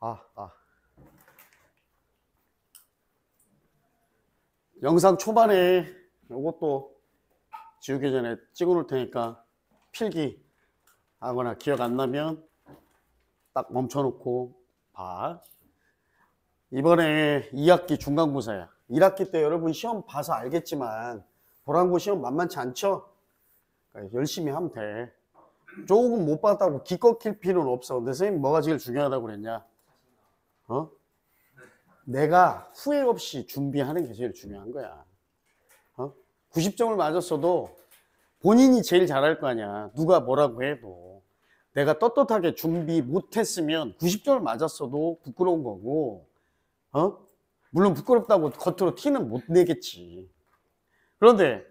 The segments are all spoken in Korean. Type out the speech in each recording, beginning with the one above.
아, 아. 영상 초반에 이것도 지우기 전에 찍어 놓을 테니까 필기 하거나 기억 안 나면 딱 멈춰 놓고 봐. 이번에 2학기 중간고사야. 1학기 때 여러분 시험 봐서 알겠지만 보랑고 시험 만만치 않죠? 그러니까 열심히 하면 돼. 조금 못 봤다고 기껏 킬 필요는 없어. 근데 선생님 뭐가 제일 중요하다고 그랬냐? 어? 내가 후회 없이 준비하는 게 제일 중요한 거야. 어? 90점을 맞았어도 본인이 제일 잘할 거 아니야. 누가 뭐라고 해도. 내가 떳떳하게 준비 못했으면 90점을 맞았어도 부끄러운 거고, 어? 물론 부끄럽다고 겉으로 티는 못 내겠지. 그런데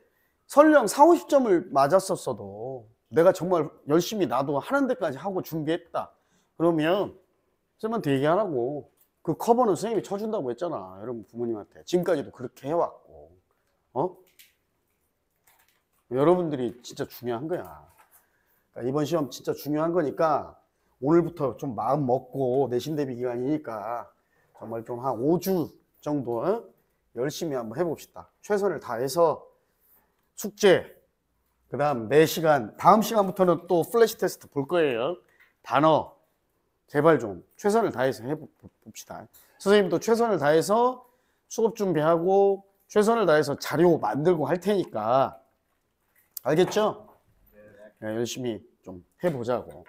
설령 4, 50점을 맞았었어도 내가 정말 열심히 나도 하는 데까지 하고 준비했다. 그러면 선생님한테 얘하라고그 커버는 선생님이 쳐준다고 했잖아. 여러분 부모님한테. 지금까지도 그렇게 해왔고. 어? 여러분들이 진짜 중요한 거야. 그러니까 이번 시험 진짜 중요한 거니까 오늘부터 좀 마음 먹고 내신 대비 기간이니까 정말 좀 한 5주 정도 어? 열심히 한번 해봅시다. 최선을 다해서 숙제, 그 다음 4시간, 다음 시간부터는 또 플래시 테스트 볼 거예요. 단어, 제발 좀 최선을 다해서 해봅시다. 선생님도 최선을 다해서 수업 준비하고 최선을 다해서 자료 만들고 할 테니까 알겠죠? 네, 열심히 좀 해보자고.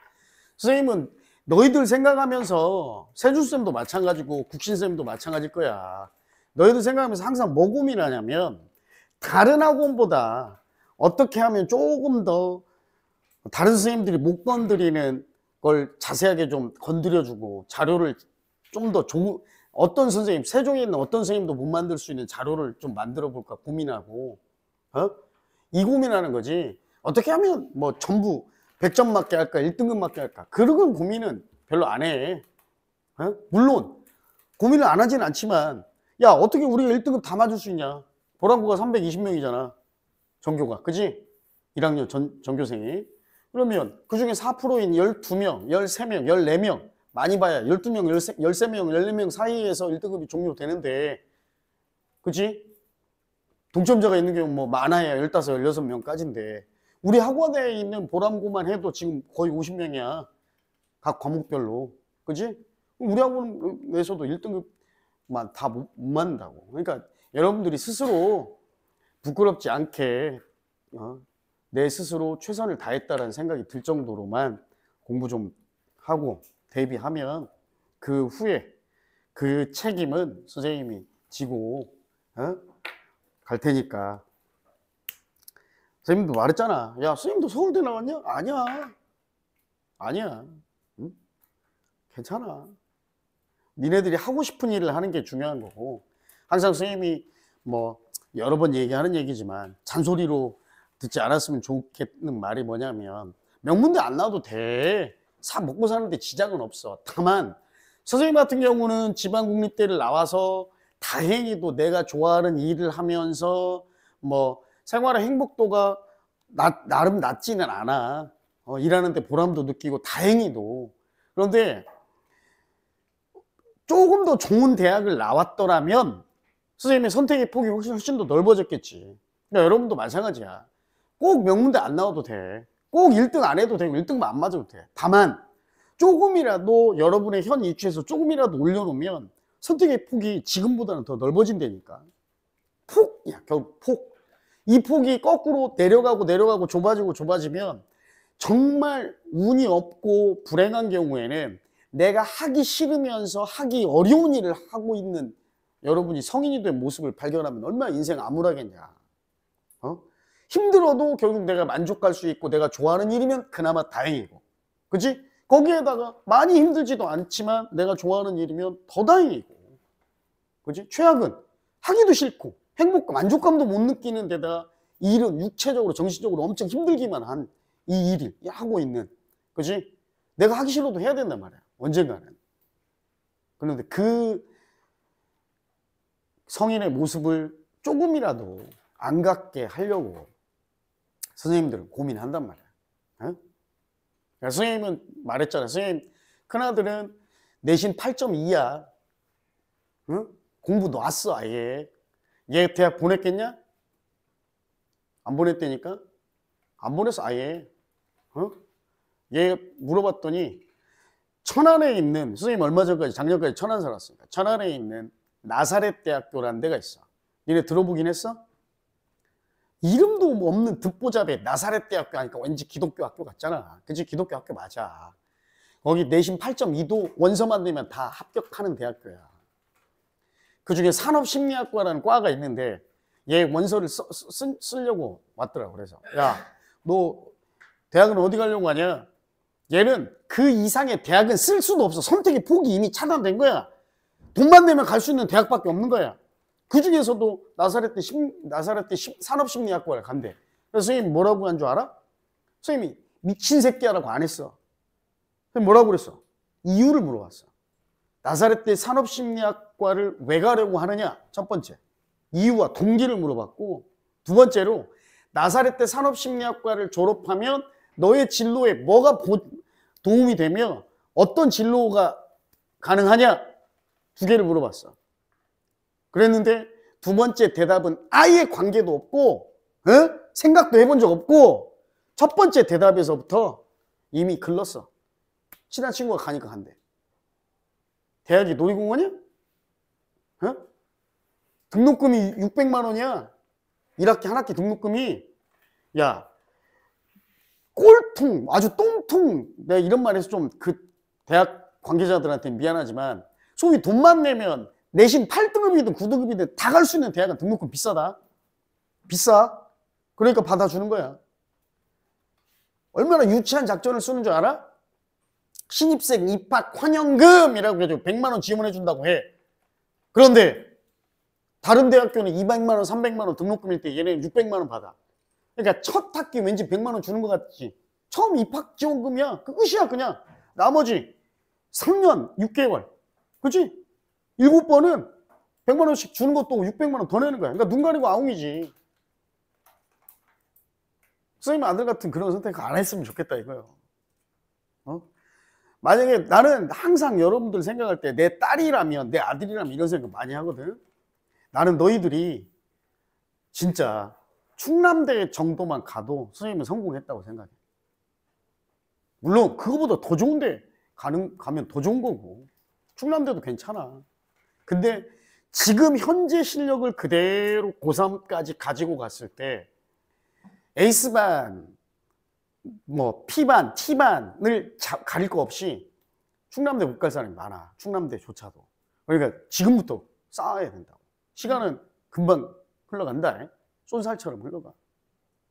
선생님은 너희들 생각하면서 세준쌤도 마찬가지고 국신쌤도 마찬가지 거야. 너희들 생각하면서 항상 뭐 고민하냐면 다른 학원보다 어떻게 하면 조금 더 다른 선생님들이 못 건드리는 그걸 자세하게 좀 건드려주고 자료를 좀더 좋은 어떤 선생님 세종에 있는 어떤 선생님도 못 만들 수 있는 자료를 좀 만들어 볼까 고민하고 어? 이 고민하는 거지 어떻게 하면 뭐 전부 100점 맞게 할까 1등급 맞게 할까 그런 고민은 별로 안해 어? 물론 고민을 안 하진 않지만 야 어떻게 우리가 1등급 다 맞을 수 있냐 보람고가 320명이잖아 전교가 그지 1학년 전, 전교생이 그러면 그중에 4%인 12명, 13명, 14명 많이 봐야 12명, 13, 명 14명 사이에서 1등급이 종료되는데 그치 동점자가 있는 경우 뭐 많아야 15, 16명까지인데 우리 학원에 있는 보람고만 해도 지금 거의 50명이야. 각 과목별로. 그지 우리 학원에서도 1등급만 다 못 만다고. 그러니까 여러분들이 스스로 부끄럽지 않게 어, 내 스스로 최선을 다했다라는 생각이 들 정도로만 공부 좀 하고 대비하면 그 후에 그 책임은 선생님이 지고 어? 갈 테니까 선생님도 말했잖아 야 선생님도 서울대 나왔냐? 아니야 아니야 응? 괜찮아 니네들이 하고 싶은 일을 하는 게 중요한 거고 항상 선생님이 뭐 여러 번 얘기하는 얘기지만 잔소리로 듣지 않았으면 좋겠는 말이 뭐냐면 명문대 안 나와도 돼. 사 먹고 사는데 지장은 없어. 다만 선생님 같은 경우는 지방 국립대를 나와서 다행히도 내가 좋아하는 일을 하면서 뭐 생활의 행복도가 나, 름 낮지는 않아. 어, 일하는데 보람도 느끼고 다행히도. 그런데 조금 더 좋은 대학을 나왔더라면 선생님의 선택의 폭이 훨씬, 훨씬 더 넓어졌겠지. 그러니까 여러분도 마찬가지야. 꼭 명문대 안 나와도 돼. 꼭 1등 안 해도 되고 1등만 안 맞아도 돼. 다만 조금이라도 여러분의 현 입지에서 조금이라도 올려놓으면 선택의 폭이 지금보다는 더 넓어진다니까. 폭이야, 결국 폭. 이 폭이 거꾸로 내려가고 내려가고 좁아지고 좁아지면 정말 운이 없고 불행한 경우에는 내가 하기 싫으면서 하기 어려운 일을 하고 있는 여러분이 성인이 된 모습을 발견하면 얼마나 인생 암울하겠냐. 어? 힘들어도 결국 내가 만족할 수 있고 내가 좋아하는 일이면 그나마 다행이고. 그지 거기에다가 많이 힘들지도 않지만 내가 좋아하는 일이면 더 다행이고. 그지 최악은 하기도 싫고 행복, 감 만족감도 못 느끼는 데다 일은 육체적으로, 정신적으로 엄청 힘들기만 한 이 일을 하고 있는. 그지 내가 하기 싫어도 해야 된단 말이야. 언젠가는. 그런데 그 성인의 모습을 조금이라도 안 갖게 하려고 선생님들은 고민한단 말이야. 어? 선생님은 말했잖아. 선생님, 큰아들은 내신 8점 이하. 어? 공부 놨어, 아예. 얘 대학 보냈겠냐? 안 보냈다니까? 안 보냈어, 아예. 어? 얘 물어봤더니 천안에 있는, 선생님 얼마 전까지, 작년까지 천안 살았으니까, 천안에 있는 나사렛 대학교라는 데가 있어. 니네 들어보긴 했어? 이름도 없는 듣보잡에 나사렛 대학교 하니까 왠지 기독교 학교 같잖아. 그지 기독교 학교 맞아. 거기 내신 8.2도 원서만 되면 다 합격하는 대학교야. 그 중에 산업심리학과라는 과가 있는데 얘 원서를 쓰, 쓰, 쓰려고 왔더라. 그래서 야, 너 대학은 어디 가려고 하냐? 얘는 그 이상의 대학은 쓸 수도 없어. 선택의 폭이 이미 차단된 거야. 돈만 내면 갈 수 있는 대학밖에 없는 거야. 그 중에서도 나사렛 때, 심, 나사렛대 심, 산업심리학과를 간대. 그래서 선생님 뭐라고 한 줄 알아? 선생님이 미친 새끼야라고 안 했어. 뭐라고 그랬어? 이유를 물어봤어. 나사렛대 산업심리학과를 왜 가려고 하느냐? 첫 번째. 이유와 동기를 물어봤고, 두 번째로, 나사렛대 산업심리학과를 졸업하면 너의 진로에 뭐가 도움이 되며 어떤 진로가 가능하냐? 두 개를 물어봤어. 그랬는데 두 번째 대답은 아예 관계도 없고 어? 생각도 해본 적 없고 첫 번째 대답에서부터 이미 글렀어. 친한 친구가 가니까 간대. 대학이 놀이공원이야? 어? 등록금이 600만 원이야. 1학기 한 학기 등록금이 야 꼴통 아주 똥통 내가 이런 말해서 좀 그 대학 관계자들한테 미안하지만 소위 돈만 내면 내신 8등급이든 9등급이든 다 갈 수 있는 대학은 등록금 비싸다. 비싸. 그러니까 받아주는 거야. 얼마나 유치한 작전을 쓰는 줄 알아? 신입생 입학 환영금이라고 해가지고 100만 원 지원해 준다고 해. 그런데 다른 대학교는 200만 원, 300만 원 등록금일 때 얘네는 600만 원 받아. 그러니까 첫 학기 왠지 100만 원 주는 것 같지. 처음 입학 지원금이야. 그 끝이야 그냥. 나머지 3년 6개월. 그렇지? 일곱 번은 100만 원씩 주는 것도 600만 원 더 내는 거야. 그러니까 눈 가리고 아웅이지. 선생님 아들 같은 그런 선택 안 했으면 좋겠다 이거예요. 어? 만약에 나는 항상 여러분들 생각할 때 내 딸이라면 내 아들이라면 이런 생각 많이 하거든. 나는 너희들이 진짜 충남대 정도만 가도 선생님은 성공했다고 생각해. 물론 그거보다 더 좋은데 가는 가면 더 좋은 거고 충남대도 괜찮아. 근데 지금 현재 실력을 그대로 고3까지 가지고 갔을 때 에이스반, 뭐 P반, T반을 자, 가릴 거 없이 충남대 못 갈 사람이 많아. 충남대조차도. 그러니까 지금부터 쌓아야 된다고. 시간은 금방 흘러간다. 쏜살처럼 흘러가.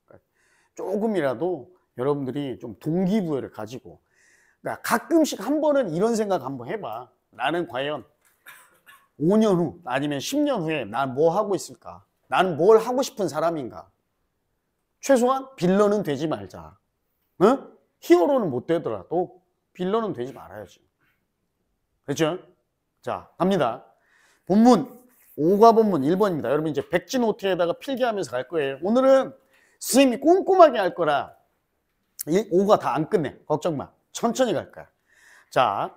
그러니까 조금이라도 여러분들이 좀 동기부여를 가지고 그러니까 가끔씩 한 번은 이런 생각 한번 해봐. 나는 과연 5년 후 아니면 10년 후에 난 뭐 하고 있을까? 나뭘 하고 싶은 사람인가? 최소한 빌런은 되지 말자. 어? 히어로는 못 되더라도 빌런은 되지 말아야지. 그렇죠? 자, 갑니다. 본문 5과 본문 1번입니다. 여러분 이제 백진호텔에다가 필기하면서 갈 거예요. 오늘은 스님이 꼼꼼하게 할 거라 5가 다 안 끝내. 걱정 마. 천천히 갈 거야. 자,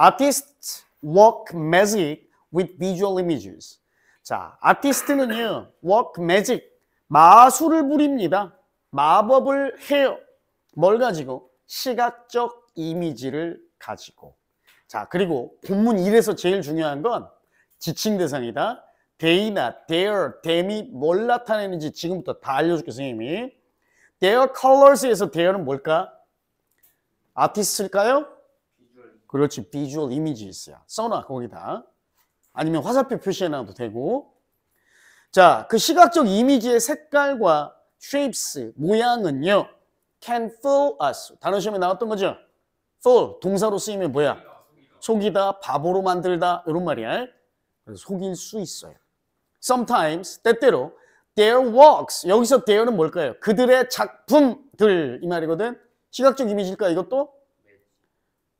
artist work magic with visual images. 자, 아티스트는요, work magic, 마술을 부립니다. 마법을 해요. 뭘 가지고? 시각적 이미지를 가지고. 자, 그리고 본문 1에서 제일 중요한 건 지칭 대상이다. they나 their, them이 뭘 나타내는지 지금부터 다 알려줄게, 선생님이. their colors에서 their은 뭘까? 아티스트일까요? 그렇지, 비주얼 이미지스야. 써놔, 거기다. 아니면 화살표 표시해놔도 되고 자, 그 시각적 이미지의 색깔과 shapes, 모양은요 can fool us, 단어 시험에 나왔던 거죠 fool, 동사로 쓰이면 뭐야? 속이다, 바보로 만들다 이런 말이야 속일 수 있어요 sometimes, 때때로 their works, 여기서 their는 뭘까요? 그들의 작품들 이 말이거든 시각적 이미지일까 이것도?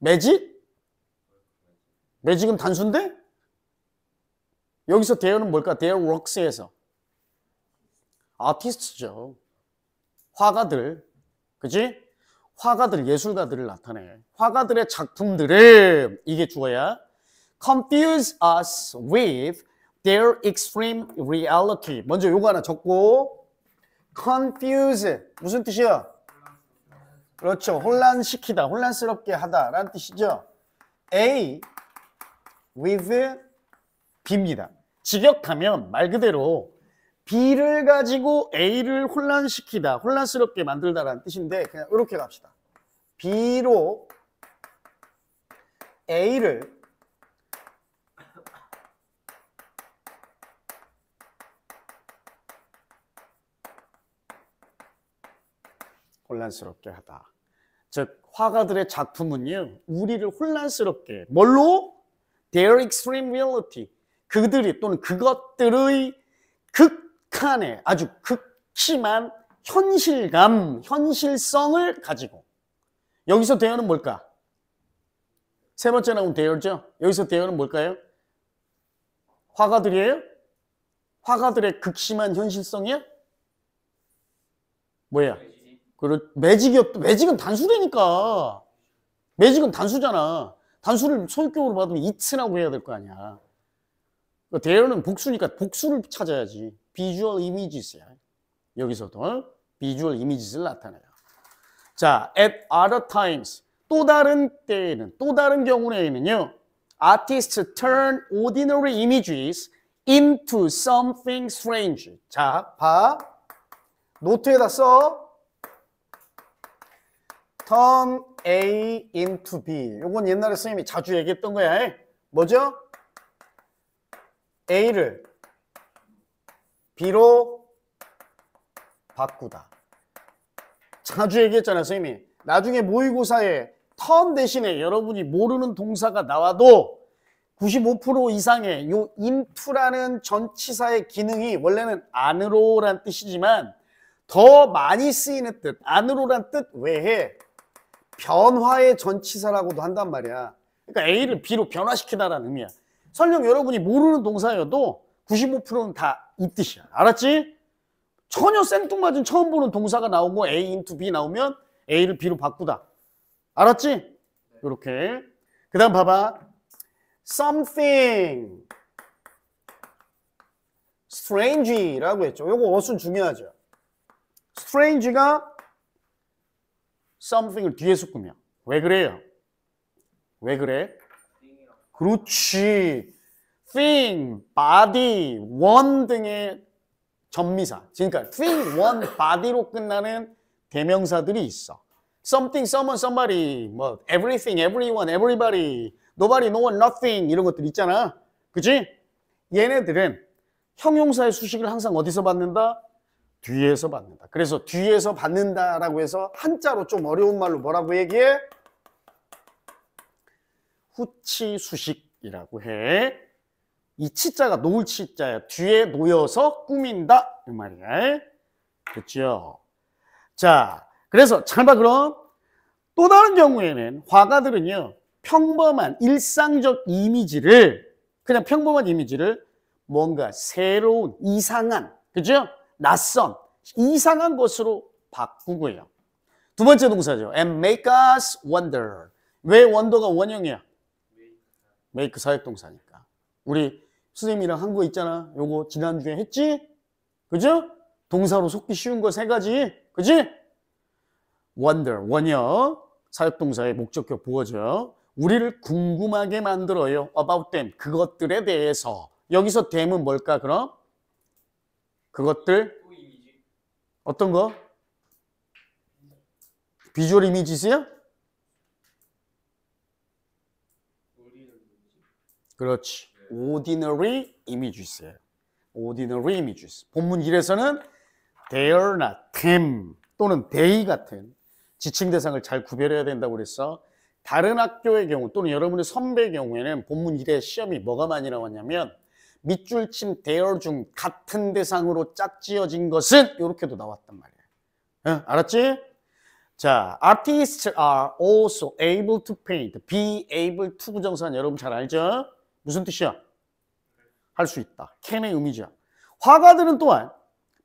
매직? 매직은 단순데? 여기서 대우는 뭘까? 대어 웍스에서 아티스트죠. 화가들, 그지? 화가들, 예술가들을 나타내. 화가들의 작품들을 이게 주어야 confuse us with their extreme reality. 먼저 요거 하나 적고 confuse 무슨 뜻이야? 그렇죠. 혼란시키다, 혼란스럽게 하다라는 뜻이죠. A with B입니다. 직역하면 말 그대로 B를 가지고 A를 혼란시키다, 혼란스럽게 만들다라는 뜻인데 그냥 이렇게 갑시다. B로 A를 혼란스럽게 하다. 즉 화가들의 작품은요. 우리를 혼란스럽게 뭘로? Their extreme reality. 그들이 또는 그것들의 극한의 아주 극심한 현실감, 현실성을 가지고 여기서 대여는 뭘까? 세 번째 나온 대열죠? 여기서 대열은 뭘까요? 화가들이에요? 화가들의 극심한 현실성이야? 뭐야? 그리 매직이 없, 매직은 단수되니까. 매직은 단수잖아. 단수를 소유격으로 받으면 이츠라고 해야 될 거 아니야. 그대열는 그러니까 복수니까 복수를 찾아야지. 비주얼 이미지스야. 여기서도 어? 비주얼 이미지를 나타내요. 자, at other times. 또 다른 때에는, 또 다른 경우에는요. Artists turn ordinary images into something strange. 자, 봐. 노트에다 써. turn A into B. 요건 옛날에 선생님이 자주 얘기했던 거야. 뭐죠? A를 B로 바꾸다. 자주 얘기했잖아요, 선생님이. 나중에 모의고사에 턴 대신에 여러분이 모르는 동사가 나와도 95% 이상의 요 인투라는 전치사의 기능이 원래는 안으로란 뜻이지만 더 많이 쓰이는 뜻, 안으로란 뜻 외에 변화의 전치사라고도 한단 말이야. 그러니까 A를 B로 변화시키다라는 의미야. 설령 여러분이 모르는 동사여도 95%는 다이 뜻이야. 알았지? 전혀 생뚱맞은 처음 보는 동사가 나오고 A into B 나오면 A를 B로 바꾸다. 알았지? 이렇게. 그 다음 봐봐. something strange라고 했죠. 요거 어순 중요하죠. strange가 something을 뒤에서 꾸며. 왜 그래요? 왜 그래? 그렇지. thing, body, one 등의 전미사. 그러니까 thing, one, body로 끝나는 대명사들이 있어. something, someone, somebody, 뭐 everything, everyone, everybody, nobody, no one, nothing 이런 것들 있잖아. 그지? 얘네들은 형용사의 수식을 항상 어디서 받는다? 뒤에서 받는다. 그래서 뒤에서 받는다라고 해서 한자로 좀 어려운 말로 뭐라고 얘기해? 후치 수식이라고 해. 이 치자가 놓을 치자야. 뒤에 놓여서 꾸민다. 이 말이야. 됐죠? 자, 그래서 잘 봐, 그럼. 또 다른 경우에는 화가들은요, 평범한 일상적 이미지를, 그냥 평범한 이미지를 뭔가 새로운, 이상한, 그죠? 낯선, 이상한 것으로 바꾸고요. 두 번째 동사죠. And make us wonder. 왜 wonder가 원형이야? 메이크 사역동사니까. 우리 선생님이랑 한 거 있잖아. 요거 지난주에 했지? 그죠? 동사로 속기 쉬운 거 세 가지. 그지? wonder, 원여. 사역동사의 목적격 보어져 우리를 궁금하게 만들어요. about them. 그것들에 대해서. 여기서 them은 뭘까, 그럼? 그것들? 어떤 거? 비주얼 이미지세요 그렇지. 네. ordinary images예요. ordinary images. 본문 1에서는 they나 them 또는 they 같은 지칭 대상을 잘 구별해야 된다고 그랬어. 다른 학교의 경우 또는 여러분의 선배의 경우에는 본문 1의 시험이 뭐가 많이 나왔냐면 밑줄침 대열 중 같은 대상으로 짝지어진 것은 이렇게도 나왔단 말이에요. 알았지? 자, artists are also able to paint. be able to 부정사는 여러분 잘 알죠? 무슨 뜻이야? 할 수 있다. 캔의 의미죠 화가들은 또한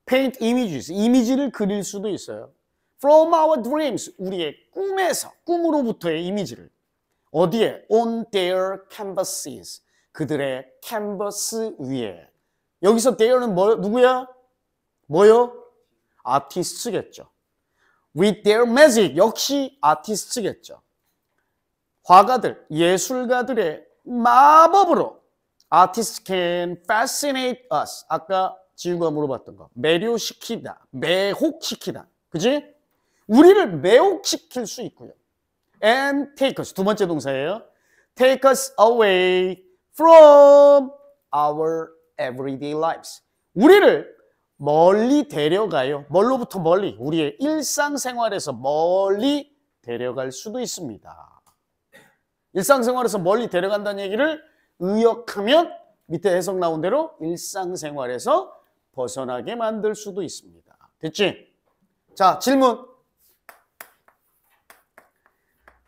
paint images, 이미지를 그릴 수도 있어요. From our dreams, 우리의 꿈에서, 꿈으로부터의 이미지를 어디에? On their canvases, 그들의 캔버스 위에. 여기서 their는 뭐, 누구야? 뭐요? 아티스트겠죠. With their magic, 역시 아티스트겠죠. 화가들, 예술가들의 마법으로 a r t i s t can fascinate us. 아까 지우가 물어봤던 거. 매료시키다, 매혹시키다. 그지? 우리를 매혹시킬 수 있고요. And take us. 두 번째 동사예요. Take us away from our everyday lives. 우리를 멀리 데려가요. 뭘로부터 멀리? 우리의 일상생활에서 멀리 데려갈 수도 있습니다. 일상생활에서 멀리 데려간다는 얘기를 의역하면 밑에 해석 나온 대로 일상생활에서 벗어나게 만들 수도 있습니다. 됐지? 자, 질문.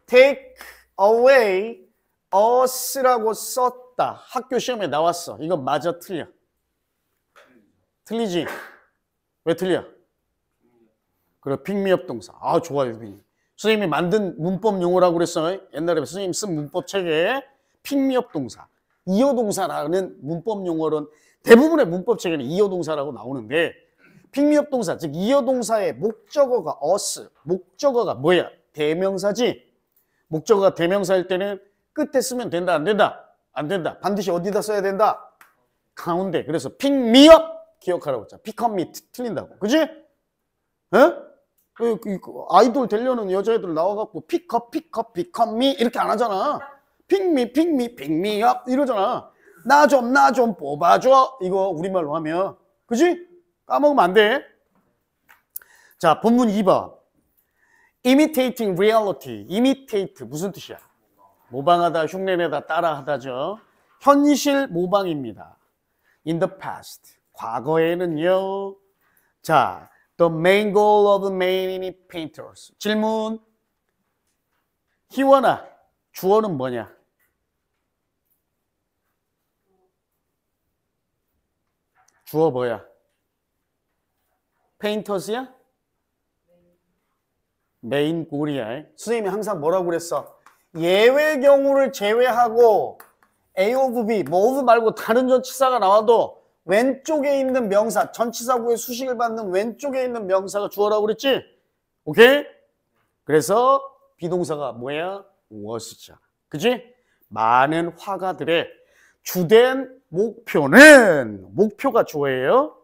take away us라고 썼다. 학교 시험에 나왔어. 이거 맞아 틀려? 틀리지? 왜 틀려? 그래, 빅미업 동사. 아, 좋아요, 빈이. 선생님이 만든 문법 용어라고 그랬어요. 옛날에 선생님 쓴 문법 책에 핑미업 동사, 이어 동사라는 문법 용어론 대부분의 문법 책에는 이어 동사라고 나오는데 핑미업 동사, 즉 이어 동사의 목적어가 us, 목적어가 뭐야? 대명사지. 목적어가 대명사일 때는 끝에 쓰면 된다, 안 된다? 안 된다. 반드시 어디다 써야 된다? 가운데. 그래서 핑미업 기억하라고 했잖아. 피컴미 틀린다고. 그지? 응? 그, 그, 그 아이돌 되려는 여자애들 나와갖고 픽업 픽업 픽업미 이렇게 안 하잖아 픽미 픽미 픽미업 이러잖아 나 좀 나 좀 뽑아줘 이거 우리말로 하면 그지? 까먹으면 안돼자 본문 2번 imitating reality imitate 무슨 뜻이야? 모방하다 흉내내다 따라하다죠 현실 모방입니다 in the past 과거에는요 자 The main goal of many painters. 질문. 희원아, 주어는 뭐냐? 주어 뭐야? p a i n 페인터스야? main g o a l 이야 선생님이 항상 뭐라고 그랬어? 예외 경우를 제외하고 A of B, 뭐 of 말고 다른 전치사가 나와도 왼쪽에 있는 명사, 전치사구의 수식을 받는 왼쪽에 있는 명사가 주어라고 그랬지? 오케이? 그래서 비동사가 뭐야? 워스자. 그지? 많은 화가들의 주된 목표는 목표가 주어예요.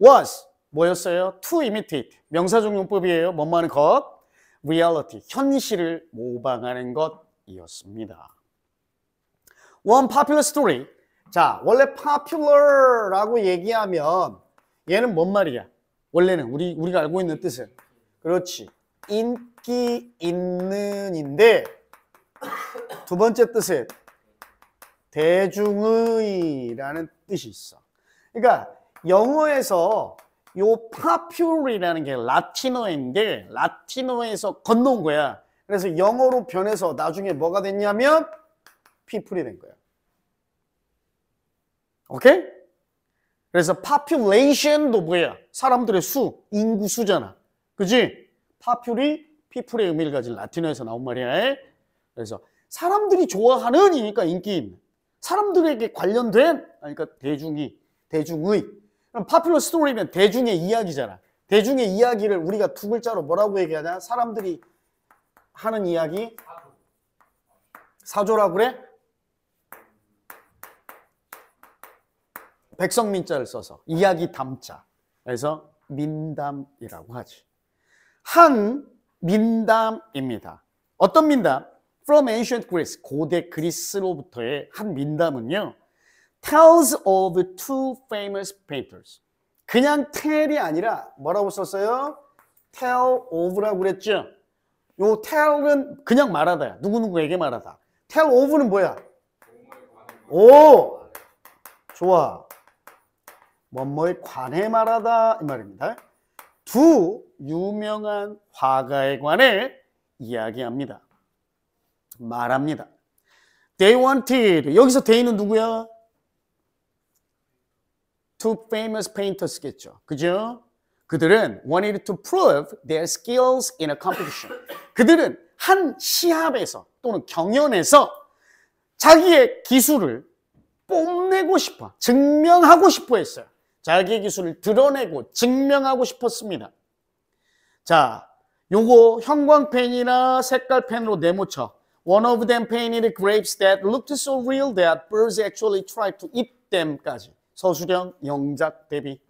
was 뭐였어요? to imitate 명사 적용법이에요. 뭔만은 것 reality 현실을 모방하는 것이었습니다. One popular story 자, 원래 popular라고 얘기하면 얘는 뭔 말이야? 원래는 우리 우리가 알고 있는 뜻은 그렇지. 인기 있는인데 두 번째 뜻은 대중의라는 뜻이 있어. 그러니까 영어에서 요 popular이라는 게 라틴어인데 라틴어에서 건너온 거야. 그래서 영어로 변해서 나중에 뭐가 됐냐면 people이 된 거야. 오케이? 그래서 population도 뭐야? 사람들의 수, 인구 수잖아. 그지? populi, people의 의미를 가진 라틴어에서 나온 말이야. 그래서 사람들이 좋아하는 이니까 인기 있는. 사람들에게 관련된 그러니까 대중이 대중의 그럼 파퓰러 스토리면 대중의 이야기잖아. 대중의 이야기를 우리가 두 글자로 뭐라고 얘기하냐? 사람들이 하는 이야기 사조라고 그래? 백성민자를 써서 이야기 담자. 그래서 민담이라고 하지. 한 민담입니다. 어떤 민담? From ancient Greece, 고대 그리스로부터의 한 민담은요. Tells of two famous painters. 그냥 tell이 아니라 뭐라고 썼어요? Tell of라고 그랬죠. 요 tell은 그냥 말하다야. 누구누구에게 말하다. Tell of는 뭐야? 오! 좋아. 뭐뭐에 관해 말하다 이 말입니다. 두 유명한 화가에 관해 이야기합니다. 말합니다. They wanted 여기서 they는 누구야? Two famous painters겠죠. 그죠? 그들은 wanted to prove their skills in a competition. 그들은 한 시합에서 또는 경연에서 자기의 기술을 뽐내고 싶어, 증명하고 싶어 했어요. 자기 기술을 드러내고 증명하고 싶었습니다. 자, 요거 형광펜이나 색깔펜으로 네모쳐. One of them painted grapes that looked so real that birds actually tried to eat them까지. 서술형 영작 대비.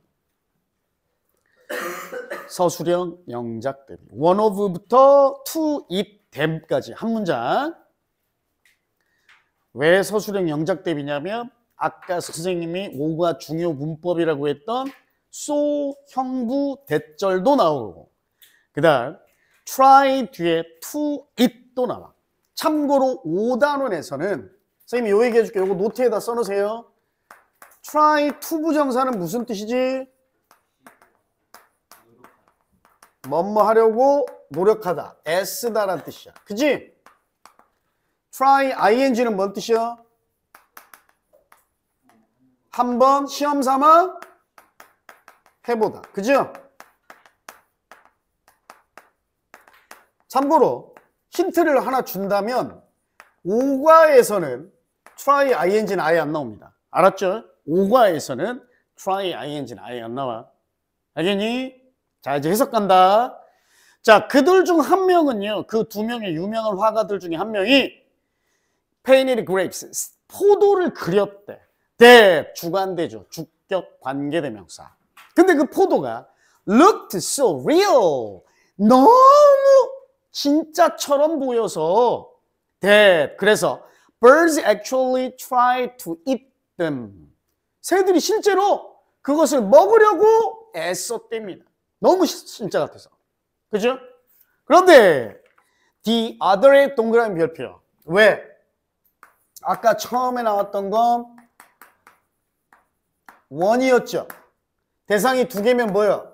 서술형 영작 대비. One of부터 to eat them까지 한 문장. 왜 서술형 영작 대비냐면 아까 선생님이 오가 중요 문법이라고 했던 소, 형부, 대절도 나오고 그 다음 try 뒤에 to, it도 나와 참고로 5단원에서는 선생님이 요 얘기해 줄게요. 이거 노트에다 써놓으세요. try to 부정사는 무슨 뜻이지? 뭐 뭐 하려고 노력하다. 애쓰다란 뜻이야. 그지? try ing는 뭔 뜻이야? 한번 시험 삼아 해보다. 그죠? 참고로 힌트를 하나 준다면 5과에서는 try ing는 아예 안 나옵니다. 알았죠? 5과에서는 try ing는 아예 안 나와. 알겠니? 자 이제 해석 간다. 자 그들 중 한 명은요. 그 두 명의 유명한 화가들 중에 한 명이 painted grapes, 포도를 그렸대. 대, 네, 주관대죠. 주격 관계대명사. 근데 그 포도가 looked so real. 너무 진짜처럼 보여서 대, 네, 그래서 birds actually try to eat them. 새들이 실제로 그것을 먹으려고 애썼답니다. 너무 진짜 같아서. 그죠? 그런데 the other의 동그라미 별표. 왜? 아까 처음에 나왔던 건 원이었죠. 대상이 두 개면 뭐예요?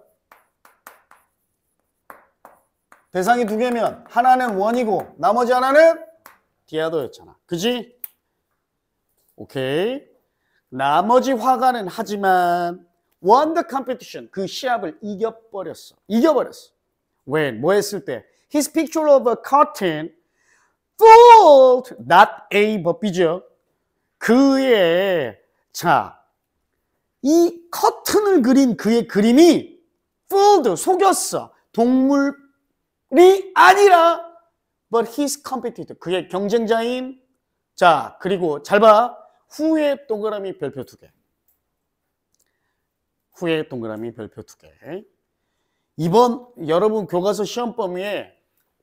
대상이 두 개면 하나는 원이고 나머지 하나는 디아도였잖아. 그지? 오케이. 나머지 화가는 하지만 원 o 컴 t 티션그 시합을 이겨버렸어. 이겨버렸어. When? 뭐 했을 때? His picture of a curtain fooled not A but B죠. 그의 자이 커튼을 그린 그의 그림이 fooled, 속였어. 동물이 아니라 but his competitor, 그의 경쟁자인 자, 그리고 잘 봐. 후에 동그라미 별표 두 개. 후에 동그라미 별표 두 개. 이번 여러분 교과서 시험 범위에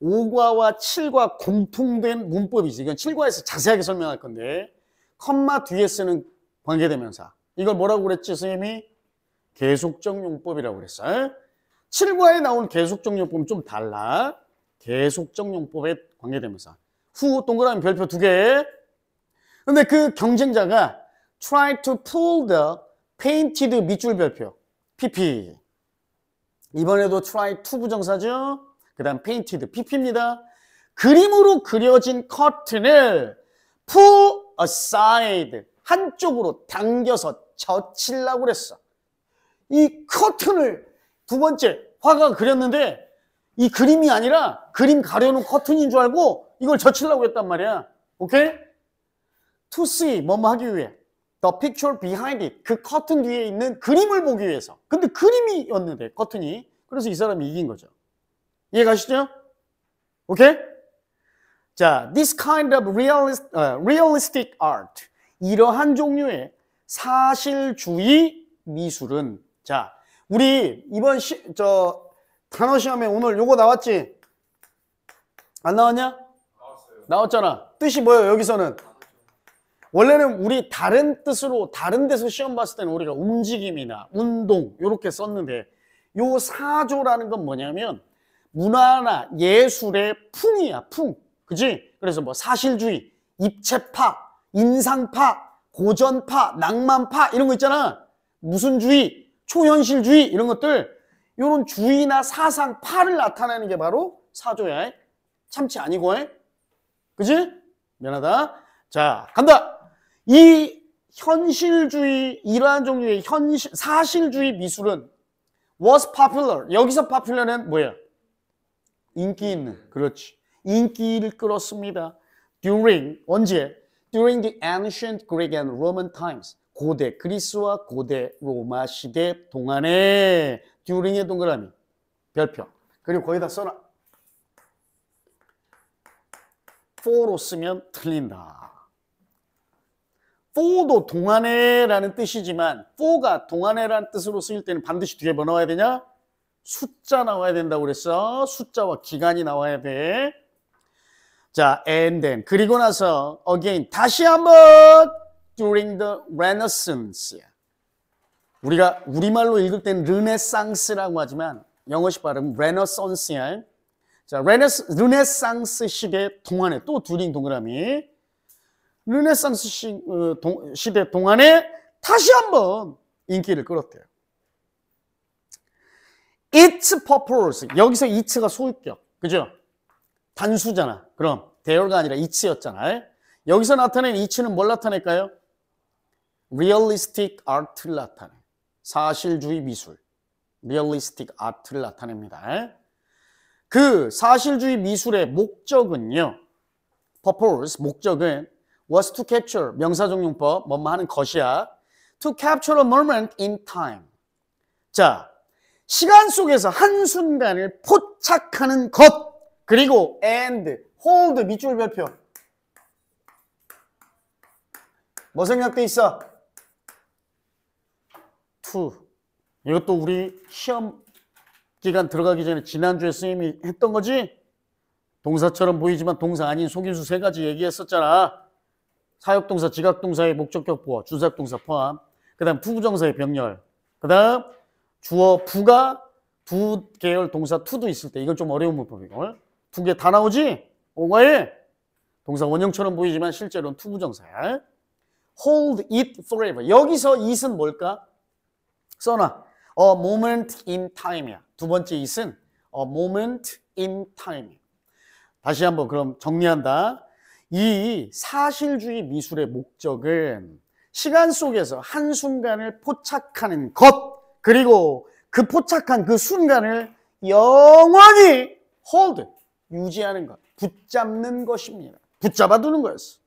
5과와 7과 공통된 문법이지. 이건 7과에서 자세하게 설명할 건데 컴마 뒤에 쓰는 관계대명사. 이걸 뭐라고 그랬지 선생님이? 계속적 용법이라고 그랬어요. 7과에 나온 계속적 용법은 좀 달라. 계속적 용법에 관계되면서 후 동그라미 별표 두 개. 근데 그 경쟁자가 try to pull the painted 밑줄 별표 PP. 이번에도 try to 부정사죠. 그다음 painted PP입니다. 그림으로 그려진 커튼을 pull aside 한쪽으로 당겨서 젖히려고 그랬어. 이 커튼을 두 번째 화가 그렸는데 이 그림이 아니라 그림 가려놓은 커튼인 줄 알고 이걸 젖히려고 했단 말이야. 오케이? To see, 뭐 뭐 하기 위해. The picture behind it. 그 커튼 뒤에 있는 그림을 보기 위해서. 근데 그림이었는데, 커튼이. 그래서 이 사람이 이긴 거죠. 이해 가시죠? 오케이? 자, this kind of realist, uh, realistic art. 이러한 종류의 사실주의 미술은 자 우리 이번 시, 저 단어 시험에 오늘 요거 나왔지? 안 나왔냐? 나왔어요. 나왔잖아. 뜻이 뭐예요? 여기서는 원래는 우리 다른 뜻으로 다른 데서 시험 봤을 때는 우리가 움직임이나 운동 요렇게 썼는데 요 사조라는 건 뭐냐면 문화나 예술의 풍이야 풍 그지 그래서 뭐 사실주의 입체파 인상파 고전파, 낭만파 이런 거 있잖아. 무슨 주의, 초현실주의 이런 것들 이런 주의나 사상파를 나타내는 게 바로 사조야. 참치 아니고. 그지? 미안하다. 자, 간다. 이 현실주의, 이러한 종류의 현실, 사실주의 미술은 was popular. 여기서 popular는 뭐야 인기 있는. 그렇지. 인기를 끌었습니다. during. 언제? During the ancient Greek and Roman times, 고대 그리스와 고대 로마 시대 동안에 during의 동그라미, 별표. 그리고 거기다 써라. for로 쓰면 틀린다. for도 동안에라는 뜻이지만 for가 동안에라는 뜻으로 쓰일 때는 반드시 뒤에 뭐 나와야 되냐? 숫자 나와야 된다고 그랬어. 숫자와 기간이 나와야 돼. 자, and then 그리고 나서 again 다시 한번 during the Renaissance. 우리가 우리말로 읽을 때 르네상스라고 하지만 영어식 발음 r e n a i s s a n c e 자, 르네상스 시대 동안에 또 두링 동그라미. 르네상스 시, 어, 동, 시대 동안에 다시 한번 인기를 끌었대요. Its purpose 여기서 it가 소유격, 그죠? 단수잖아. 그럼 대열가 아니라 이치였잖아. 여기서 나타낸 이치는 뭘 나타낼까요? realistic art를 나타내. 사실주의 미술. realistic art를 나타냅니다. 그 사실주의 미술의 목적은요. purpose, 목적은 was to capture, 명사정용법, 뭐 뭐 하는 것이야. to capture a moment in time. 자, 시간 속에서 한순간을 포착하는 것. 그리고 and, hold 밑줄 별표. 뭐 생략돼 있어? to. 이것도 우리 시험 기간 들어가기 전에 지난주에 선생님이 했던 거지? 동사처럼 보이지만 동사 아닌 속임수 세 가지 얘기했었잖아. 사역동사, 지각동사의 목적격 보호, 주사역동사 포함. 그 다음 투부정사의 병렬. 그 다음 주어 부가 두 계열 동사 투도 있을 때 이건 좀 어려운 문법이고. 두개다 나오지? 5과 1. 동사 원형처럼 보이지만 실제로는 투부정사. Hold it forever. 여기서 it은 뭘까? 써놔. A moment in time이야. 두 번째 it은 a moment in time. 다시 한번 그럼 정리한다. 이 사실주의 미술의 목적은 시간 속에서 한순간을 포착하는 것, 그리고 그 포착한 그 순간을 영원히 hold, 유지하는 것, 붙잡는 것입니다. 붙잡아 두는 거였어.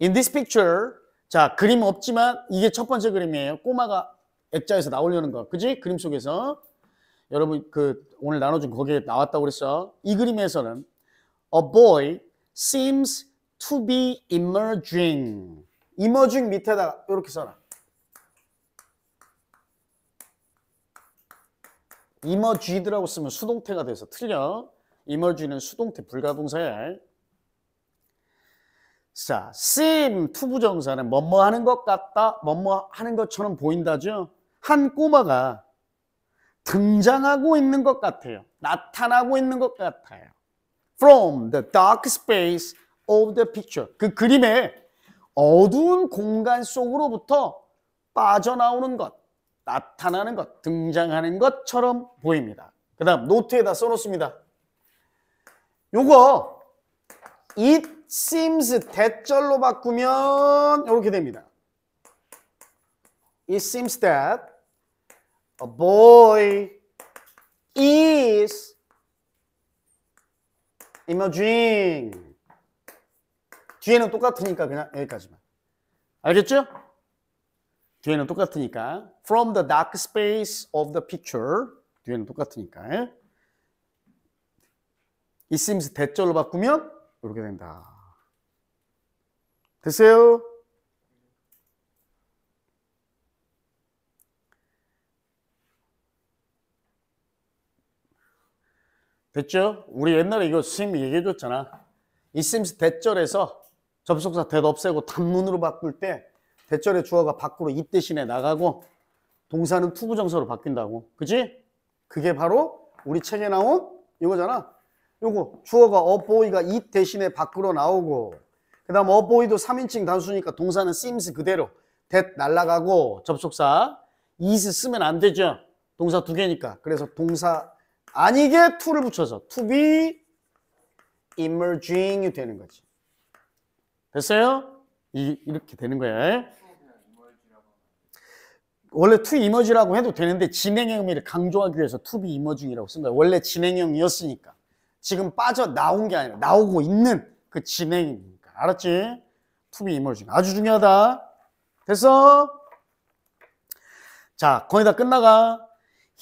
In this picture, 자, 그림 없지만 이게 첫 번째 그림이에요. 꼬마가 액자에서 나오려는 거. 그지? 그림 속에서. 여러분, 그, 오늘 나눠준 거기에 나왔다고 그랬어. 이 그림에서는 A boy seems to be emerging. emerging 밑에다가 이렇게 써라. 이머쥐드라고 쓰면 수동태가 돼서 틀려. 이머쥐는 수동태 불가동사야. 자, seem 투부정사는 뭐뭐 하는 것 같다, 뭐뭐 하는 것처럼 보인다죠. 한 꼬마가 등장하고 있는 것 같아요. 나타나고 있는 것 같아요. From the dark space of the picture. 그 그림의 어두운 공간 속으로부터 빠져나오는 것. 나타나는 것, 등장하는 것처럼 보입니다. 그 다음 노트에다 써놓습니다. 요거 it seems 대절로 바꾸면 이렇게 됩니다. It seems that a boy is imaging 뒤에는 똑같으니까 그냥 여기까지만 알겠죠? 뒤에는 똑같으니까 from the dark space of the picture 뒤에는 똑같으니까 it seems 대절로 바꾸면 이렇게 된다. 됐어요? 됐죠? 우리 옛날에 이거 선생님이 얘기해줬잖아. it seems 대절에서 접속사 대도 없애고 단문으로 바꿀 때 대절의 주어가 밖으로 입 대신에 나가고 동사는 투부정서로 바뀐다고. 그지? 그게 바로 우리 책에 나온 이거잖아. 요거 주어가 어보이가 이 대신에 밖으로 나오고 그 다음 어보이도 3인칭 단수니까 동사는 seems 그대로 that 날라가고 접속사 is 쓰면 안 되죠. 동사 두 개니까. 그래서 동사 아니게 to를 붙여서 to be emerging이 되는 거지. 됐어요? 이, 이렇게 되는 거예요. 원래 투 이머지라고 해도 되는데 진행형 의미를 강조하기 위해서 투비 이머징이라고 쓴 거예요. 원래 진행형이었으니까. 지금 빠져나온 게 아니라 나오고 있는 그 진행이니까. 알았지? 투비 이머징. 아주 중요하다. 됐어? 자, 거의 다 끝나가.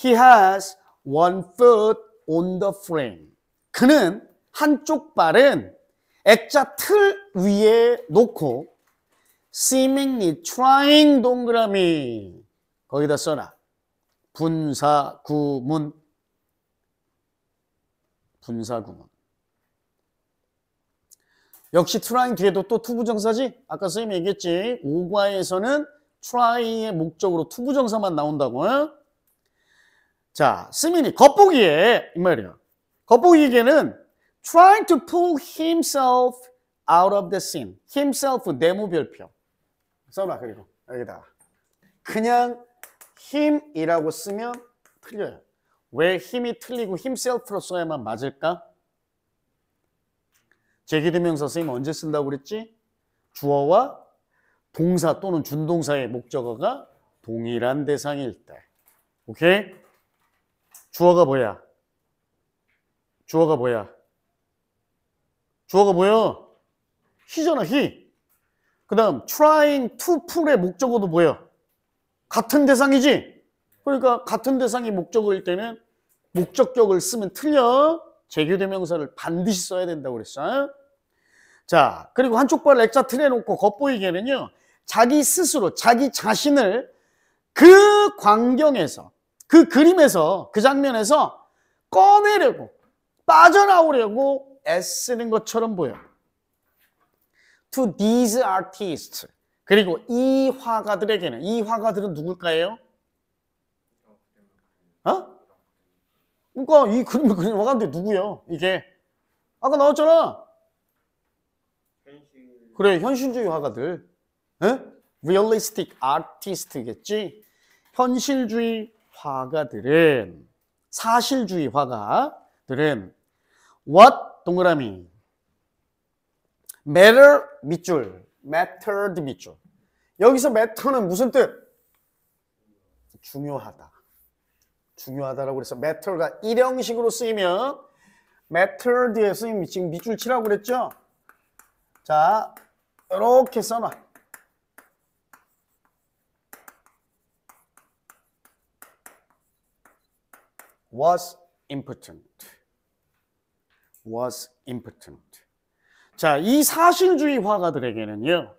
He has one foot on the frame. 그는 한쪽 발은 액자 틀 위에 놓고 seemingly, trying 동그라미 거기다 써라 분사 구문 분사 구문 역시 trying 뒤에도 또 투부정사지? 아까 선생님이 얘기했지. 5과에서는 t r y 의 목적으로 투부정사만 나온다고. 자, 스민이 겉보기에 이 말이야. 겉보기에는 trying to pull himself out of the sin. himself 네모별표. 써놔 그리고 여기다 그냥 힘이라고 쓰면 틀려요 왜 힘이 틀리고 힘셀프로 써야만 맞을까? 제기대명사 선생님 언제 쓴다고 그랬지? 주어와 동사 또는 준동사의 목적어가 동일한 대상일 때 오케이? 주어가 뭐야? 주어가 뭐야? 주어가 뭐야? 희잖아 희그 다음 trying to 풀의 목적어도 뭐예요? 같은 대상이지? 그러니까 같은 대상이 목적어일 때는 목적격을 쓰면 틀려 재교대명사를 반드시 써야 된다고 그랬어요 자 그리고 한쪽 발을 액자 틀에 놓고 겉보이게는요 자기 스스로 자기 자신을 그 광경에서 그 그림에서 그 장면에서 꺼내려고 빠져나오려고 애쓰는 것처럼 보여 to these artists. 그리고 이 화가들에게는 이 화가들은 누굴까요? 어? 그러니까 이 그림을 그린 화가인데 누구야? 이게 아까 나왔잖아. 그래 현실주의 화가들. 에? realistic artist겠지. 현실주의 화가들은 사실주의 화가들은 what 동그라미 matter 밑줄, mattered 밑줄. 여기서 matter는 무슨 뜻? 중요하다. 중요하다라고 그래서 matter가 일형식으로 쓰이면 mattered에 쓰임 지금 밑줄 치라고 그랬죠? 자, 이렇게 써놔. was impotent. was impotent. 자, 이 사실주의 화가들에게는요.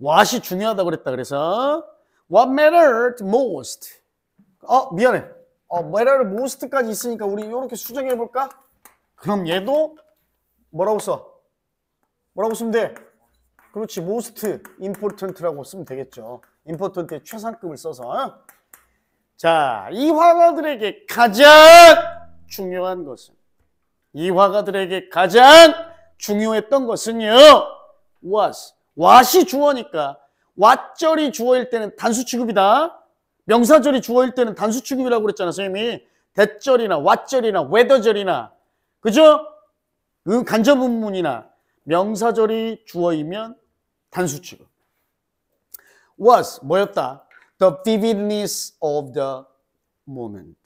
what이 중요하다고 그랬다 그래서 what mattered most. 어, 미안해. 어, mattered most까지 있으니까 우리 이렇게 수정해 볼까? 그럼 얘도 뭐라고 써? 뭐라고 쓰면 돼? 그렇지. most important라고 쓰면 되겠죠. important의 최상급을 써서. 자, 이 화가들에게 가장 중요한 것은 이 화가들에게 가장 중요했던 것은요. was. w a t 이 주어니까 왓절이 주어일 때는 단수 취급이다. 명사절이 주어일 때는 단수 취급이라고 그랬잖아, 선생님이. 대절이나 왓절이나 웨더절이나 그죠? 음, 간접 문문이나 명사절이 주어이면 단수 취급. was 뭐였다? the vividness of the moment.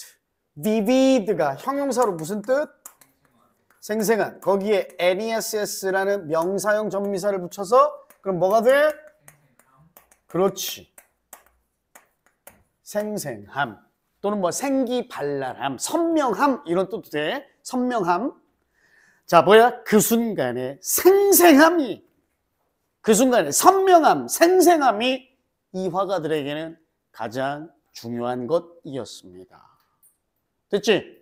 vivid가 형용사로 무슨 뜻? 생생한 거기에 NESS라는 명사형 전미사를 붙여서 그럼 뭐가 돼? 그렇지. 생생함 또는 뭐 생기발랄함, 선명함 이런 뜻도 돼. 선명함. 자 뭐야? 그 순간에 생생함이 그 순간에 선명함, 생생함이 이 화가들에게는 가장 중요한 것이었습니다. 됐지?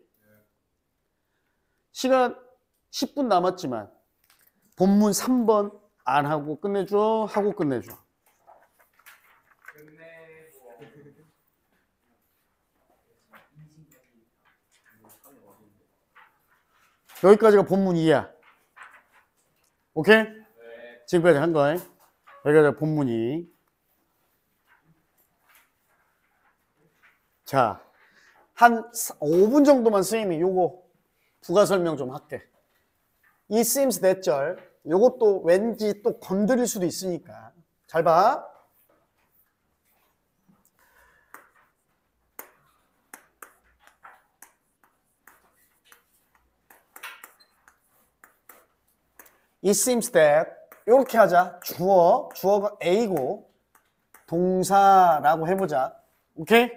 시간 10분 남았지만 본문 3번 안 하고 끝내줘 하고 끝내줘. 여기까지가 본문 2야. 오케이? 네. 지금까지 한 거야. 여기가 본문 2. 자, 한 5분 정도만 선생님이 요거 부가 설명 좀 할게. 이 seems that 절이것도 왠지 또 건드릴 수도 있으니까 잘 봐. 이 seems that 이렇게 하자. 주어, 주어가 A고 동사라고 해보자. 오케이?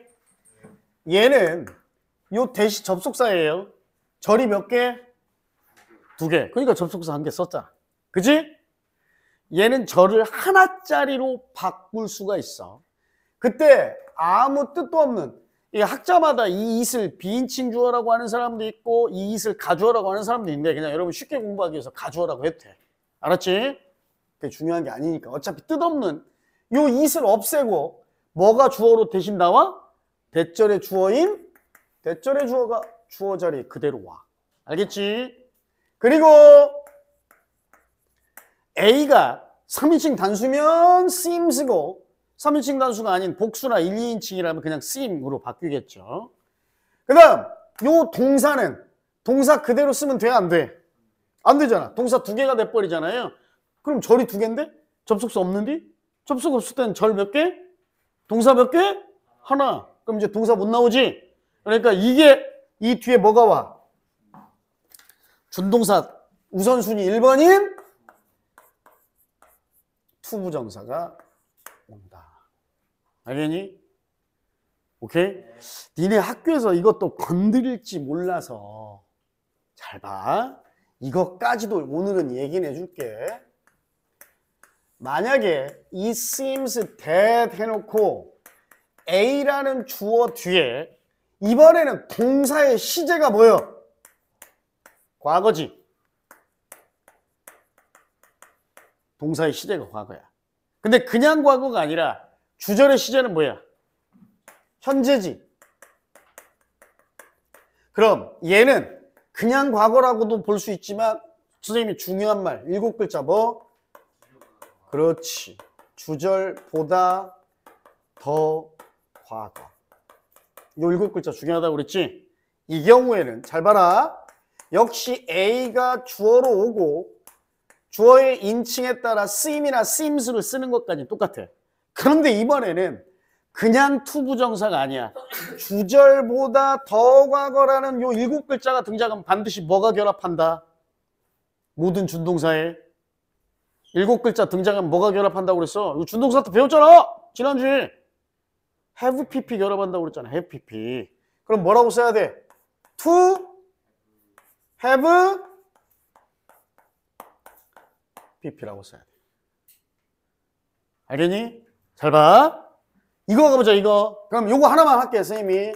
얘는 요 대시 접속사예요. 절이 몇 개? 두 개. 그러니까 접속사 한 개 썼잖아. 그지? 얘는 절을 하나짜리로 바꿀 수가 있어. 그때 아무 뜻도 없는 이 학자마다 이 이슬 비인칭 주어라고 하는 사람도 있고 이 이슬 가주어라고 하는 사람도 있는데 그냥 여러분 쉽게 공부하기 위해서 가주어라고 해도 돼. 알았지? 그게 중요한 게 아니니까 어차피 뜻없는 요 이슬 없애고 뭐가 주어로 대신 나와? 대절의 주어인 대절의 주어가 주어 자리 그대로 와. 알겠지? 그리고 A가 3인칭 단수면 seems고 3인칭 단수가 아닌 복수나 1, 2인칭이라면 그냥 seem으로 바뀌겠죠. 그 다음 요 동사는 동사 그대로 쓰면 돼? 안 돼? 안 되잖아. 동사 두 개가 돼버리잖아요. 그럼 절이 두 개인데? 접속사 없는디? 접속 없을 땐 절 몇 개? 동사 몇 개? 하나. 그럼 이제 동사 못 나오지? 그러니까 이게 이 뒤에 뭐가 와? 준동사 우선순위 1번인 투부정사가 온다. 알겠니? 오케이? 니네 학교에서 이것도 건드릴지 몰라서 잘 봐. 이것까지도 오늘은 얘기는 해줄게. 만약에 이 seems that 해놓고 A라는 주어 뒤에 이번에는 동사의 시제가 뭐예요? 과거지. 동사의 시제가 과거야. 근데 그냥 과거가 아니라 주절의 시제는 뭐야? 현재지. 그럼 얘는 그냥 과거라고도 볼 수 있지만 선생님이 중요한 말 일곱 글자 뭐? 그렇지. 주절보다 더 과거. 이 일곱 글자 중요하다고 그랬지? 이 경우에는 잘 봐라. 역시 A가 주어로 오고 주어의 인칭에 따라 쓰임이나쓰임수를 쓰는 것까지 똑같아. 그런데 이번에는 그냥 투부정사가 아니야. 주절보다 더 과거라는 요 일곱 글자가 등장하면 반드시 뭐가 결합한다? 모든 준동사에 일곱 글자 등장하면 뭐가 결합한다고 그랬어? 이거 준동사 때 배웠잖아! 지난주에. have pp 결합한다고 그랬잖아. have pp. 그럼 뭐라고 써야 돼? to have pp라고 써야 돼. 알겠니? 잘 봐. 이거 가보자, 이거. 그럼 이거 하나만 할게, 선생님이.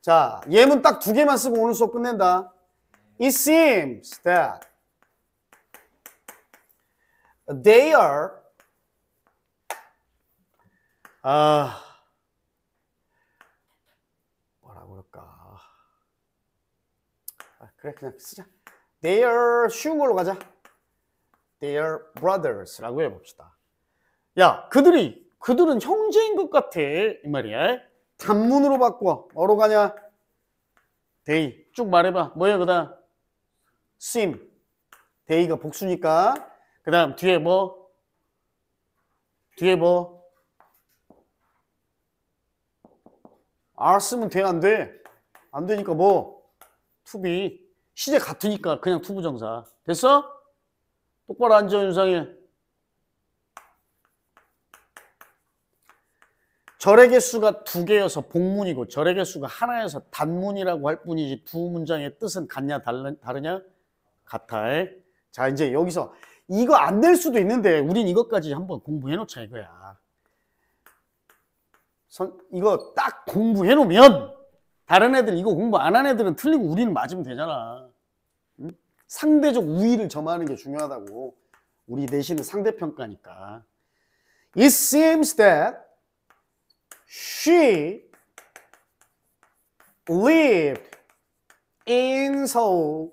자, 예문 딱 두 개만 쓰고 오늘 수업 끝낸다. It seems that they are 아 뭐라 그럴까 그래 그냥 쓰자 Their 쉬운 걸로 가자 Their brothers라고 해봅시다 야 그들이 그들은 형제인 것 같아 이 말이야 단문으로 바꿔 어로 가냐 They 쭉 말해봐 뭐야 그 다음 Sim They가 복수니까 그 다음 뒤에 뭐 뒤에 뭐 R 쓰면 돼안 돼? 안 되니까 뭐 to be 시제 같으니까 그냥 투부정사. 됐어? 똑바로 앉아, 윤상일. 절의 개수가 두 개여서 복문이고 절의 개수가 하나여서 단문이라고 할 뿐이지 두 문장의 뜻은 같냐 다르냐? 같아. 자 이제 여기서 이거 안 될 수도 있는데 우린 이것까지 한번 공부해 놓자 이거야. 선, 이거 딱 공부해 놓으면 다른 애들 이거 공부 안 한 애들은 틀리고 우리는 맞으면 되잖아. 상대적 우위를 점하는 게 중요하다고 우리 내신은 상대평가니까 It seems that she lived in Seoul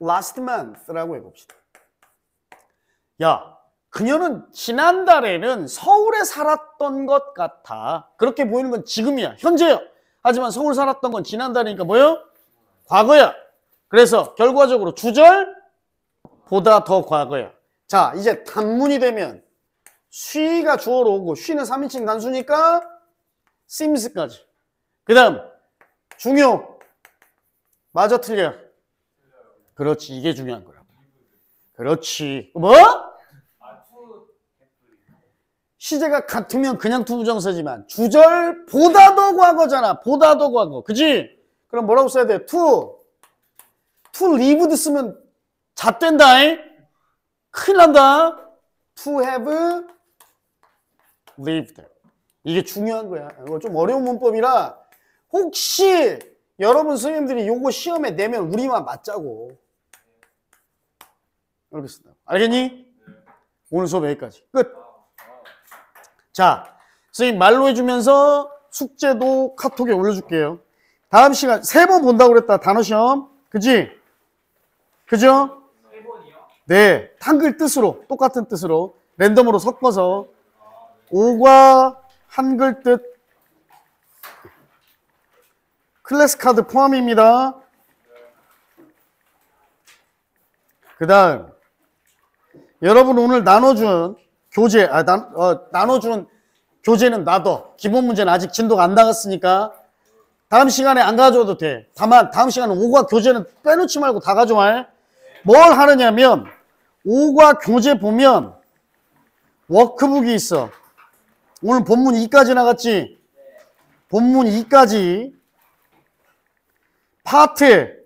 last month라고 해봅시다. 야, 그녀는 지난달에는 서울에 살았던 것 같아. 그렇게 보이는 건 지금이야, 현재야. 하지만 서울 살았던 건 지난달이니까 뭐요? 과거야. 그래서 결과적으로 주절보다 더 과거야. 자, 이제 단문이 되면 쉬가 주어로 오고 쉬는 3인칭 단수니까 심스까지. 그 다음 중요. 맞아 틀려. 그렇지 이게 중요한 거야 그렇지. 뭐? 시제가 같으면 그냥 투부정사지만 주절보다 더 과거잖아. 보다 더 과거. 그지? 그럼 뭐라고 써야 돼? to. to live도 쓰면 잣된다. 큰일 난다. to have lived. 이게 중요한 거야. 이거 좀 어려운 문법이라 혹시 여러분 선생님들이 요거 시험에 내면 우리만 맞자고. 이렇게 쓴다. 알겠니? 오늘 수업 여기까지. 끝. 자, 선생님 말로 해주면서 숙제도 카톡에 올려줄게요. 다음 시간 세 번 본다고 그랬다 단어 시험 그지? 그죠? 네 한글 뜻으로 똑같은 뜻으로 랜덤으로 섞어서 오과 한글 뜻 클래스 카드 포함입니다 그 다음 여러분 오늘 나눠준 교재 아, 나, 어, 나눠준 교재는 놔둬 기본 문제는 아직 진도가 안 나갔으니까 다음 시간에 안 가져와도 돼. 다만 다음 시간에 5과 교재는 빼놓지 말고 다 가져와. 뭘 하느냐면 5과 교재 보면 워크북이 있어. 오늘 본문 2까지 나갔지? 본문 2까지 파트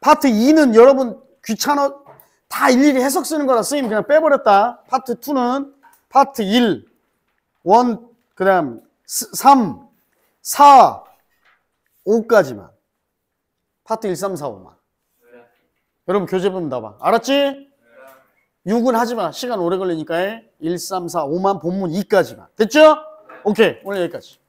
파트 2는 여러분 귀찮아 다 일일이 해석 쓰는 거라 쓰임 그냥 빼버렸다. 파트 2는 파트 1, 1, 그 다음 3, 4, 5까지만. 파트 1, 3, 4, 5만. 네. 여러분 교재 보면 나봐. 알았지? 네. 6은 하지 마. 시간 오래 걸리니까 1, 3, 4, 5만 본문 2까지만. 됐죠? 네. 오케이. 오늘 여기까지.